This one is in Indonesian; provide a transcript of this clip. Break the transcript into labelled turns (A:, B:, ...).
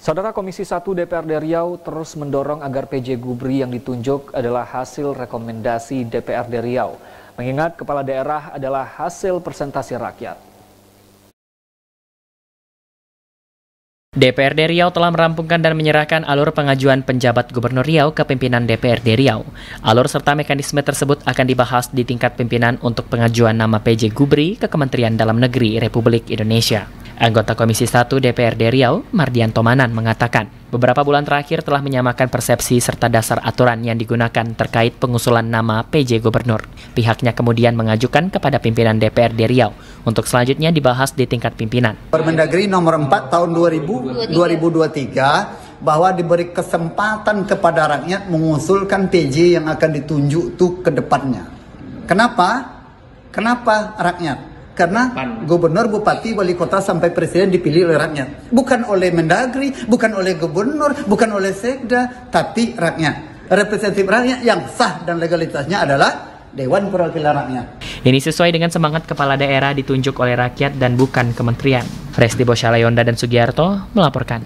A: Saudara Komisi 1 DPRD Riau terus mendorong agar PJ Gubri yang ditunjuk adalah hasil rekomendasi DPRD Riau, mengingat kepala daerah adalah hasil presentasi rakyat.
B: DPRD Riau telah merampungkan dan menyerahkan alur pengajuan penjabat Gubernur Riau ke pimpinan DPRD Riau. Alur serta mekanisme tersebut akan dibahas di tingkat pimpinan untuk pengajuan nama PJ Gubri ke Kementerian Dalam Negeri Republik Indonesia. Anggota Komisi 1 DPRD Riau, Mardian Tomanan, mengatakan beberapa bulan terakhir telah menyamakan persepsi serta dasar aturan yang digunakan terkait pengusulan nama PJ Gubernur. Pihaknya kemudian mengajukan kepada pimpinan DPRD Riau untuk selanjutnya dibahas di tingkat pimpinan.
C: Permendagri nomor 4 tahun 2000, 2023 bahwa diberi kesempatan kepada rakyat mengusulkan PJ yang akan ditunjuk tuh ke depannya. Kenapa? Kenapa rakyat? karena Pan. gubernur, bupati, wali kota sampai presiden dipilih oleh rakyat. Bukan oleh Mendagri, bukan oleh gubernur, bukan oleh sekda, tapi rakyat. Representatif rakyat yang sah dan legalitasnya adalah Dewan Perwakilan Rakyat.
B: Ini sesuai dengan semangat kepala daerah ditunjuk oleh rakyat dan bukan kementerian. Resti Bosyaleyonda dan Sugiarto melaporkan.